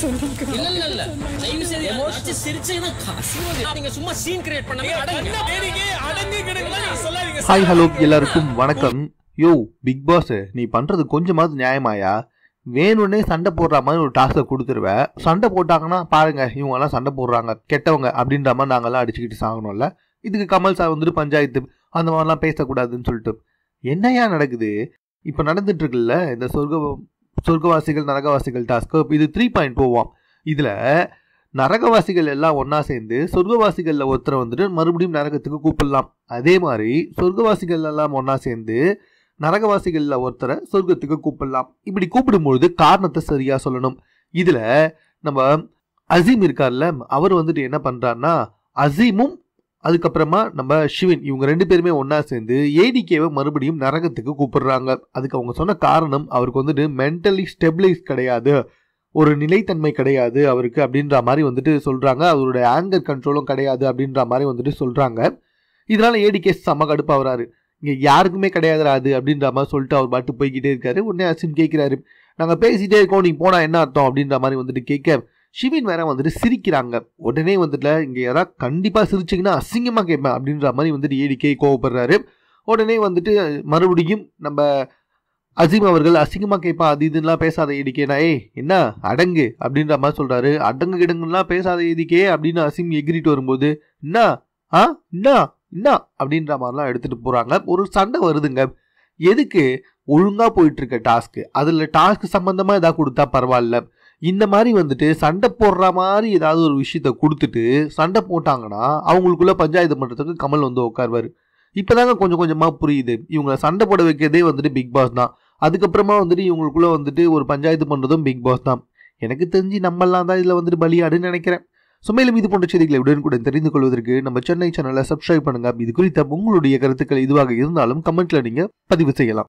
சொல்லிருக்கோம் hi hello எல்லாருக்கும் வணக்கம் யோ big pass நீ பண்றது கொஞ்சமாவது நியாயமாயா வேணும்னே சண்டை போடுற மாதிரி ஒரு டாஸ்க்கை கொடுத்துருவேன் சண்டை போட்டாங்கன்னா பாருங்க இவங்கெல்லாம் சண்டை போடுறாங்க கெட்டவங்க அப்படின்ற மாதிரி நாங்கள்லாம் அடிச்சுக்கிட்டு சாகணும்ல இதுக்கு கமல் சார் வந்துட்டு பஞ்சாயத்து அந்த மாதிரிலாம் பேசக்கூடாதுன்னு சொல்லிட்டு என்னையா நடக்குது இப்போ நடந்துட்டு இருக்குல்ல இந்த சொர்க்கம் சொர்க்கவாசிகள் நரகவாசிகள் டாஸ்க் இது த்ரீ பாயிண்ட் போவோம் இதில் நரகவாசிகள் எல்லாம் ஒன்றா சேர்ந்து சொர்க்கவாசிகளில் ஒருத்தரை வந்துட்டு மறுபடியும் நரகத்துக்கு கூப்பிடலாம் அதே மாதிரி சொர்க்கவாசிகள் எல்லாம் ஒன்றா சேர்ந்து நரகவாசிகளில் ஒருத்தரை சொர்க்கத்துக்கு கூப்பிடலாம் இப்படி கூப்பிடும்பொழுது காரணத்தை சரியாக சொல்லணும் இதில் நம்ம அசீம் இருக்கார்ல அவர் வந்துட்டு என்ன பண்ணுறாருன்னா அசீமும் அதுக்கப்புறமா நம்ம சிவன் இவங்க ரெண்டு பேருமே ஒன்றா சேர்ந்து ஏடிகேவை மறுபடியும் நரகத்துக்கு கூப்பிடுறாங்க அதுக்கு அவங்க சொன்ன காரணம் அவருக்கு வந்துட்டு மென்டலி ஸ்டெபிளைஸ் கிடையாது ஒரு நிலைத்தன்மை கிடையாது அவருக்கு அப்படின்ற மாதிரி வந்துட்டு சொல்கிறாங்க அவருடைய ஆங்கர் கண்ட்ரோலும் கிடையாது அப்படின்ற மாதிரி வந்துட்டு சொல்கிறாங்க இதனால் ஏடிகே செம கடுப்பாகிறாரு இங்கே யாருக்குமே கிடையாது அப்படின்ற மாதிரி சொல்லிட்டு அவர் பாட்டு போய்கிட்டே இருக்காரு உடனே அசின் கேட்குறாரு நாங்கள் பேசிகிட்டே இருக்கோம் நீங்கள் போனால் என்ன அர்த்தம் அப்படின்ற மாதிரி வந்துட்டு கேட்க ஷிவின் வேற வந்துட்டு சிரிக்கிறாங்க உடனே வந்துட்டு இங்கே யாராவது கண்டிப்பாக சிரிச்சிங்கன்னா அசிங்கமாக கேட்பேன் அப்படின்ற மாதிரி வந்துட்டு ஏடிக்கே கோவப்படுறாரு உடனே வந்துட்டு மறுபடியும் நம்ம அசீம் அவர்கள் அசிங்கமாக கேட்பா அது இதுலாம் பேசாத ஏடிக்கேனா ஏ என்ன அடங்கு அப்படின்ற மாதிரி சொல்கிறாரு அடங்கு கிடங்குலாம் பேசாத ஏதிக்கே அப்படின்னு அசிம் எகிரிட்டு வரும்போது என்ன ஆ என்ன என்ன அப்படின்ற மாதிரிலாம் எடுத்துகிட்டு போகிறாங்க ஒரு சண்டை வருதுங்க எதுக்கு ஒழுங்காக போயிட்டுருக்க டாஸ்க்கு அதில் டாஸ்க்கு சம்மந்தமாக எதாவது கொடுத்தா பரவாயில்ல இந்த மாதிரி வந்துட்டு சண்டை போடுற மாதிரி ஏதாவது ஒரு விஷயத்த கொடுத்துட்டு சண்டை போட்டாங்கன்னா அவங்களுக்குள்ளே பஞ்சாயத்து பண்ணுறதுக்கு கமல் வந்து உட்காருவார் இப்போ தாங்க கொஞ்சம் கொஞ்சமாக புரியுது இவங்க சண்டை போட வைக்கிறதே வந்துட்டு பிக் பாஸ் தான் அதுக்கப்புறமா வந்துட்டு இவங்களுக்குள்ளே வந்துட்டு ஒரு பஞ்சாயத்து பண்ணுறதும் பிக் பாஸ் தான் எனக்கு தெரிஞ்சு நம்மளாம் தான் இதில் வந்துட்டு பலியாடுன்னு நினைக்கிறேன் சுமையிலும் இது போன்ற செய்திகளை உடன் கூட தெரிந்து கொள்வதற்கு நம்ம சென்னை சேனலை சப்ஸ்கிரைப் பண்ணுங்க இது குறித்த உங்களுடைய கருத்துக்கள் இதுவாக இருந்தாலும் கமெண்ட்டில் நீங்கள் பதிவு செய்யலாம்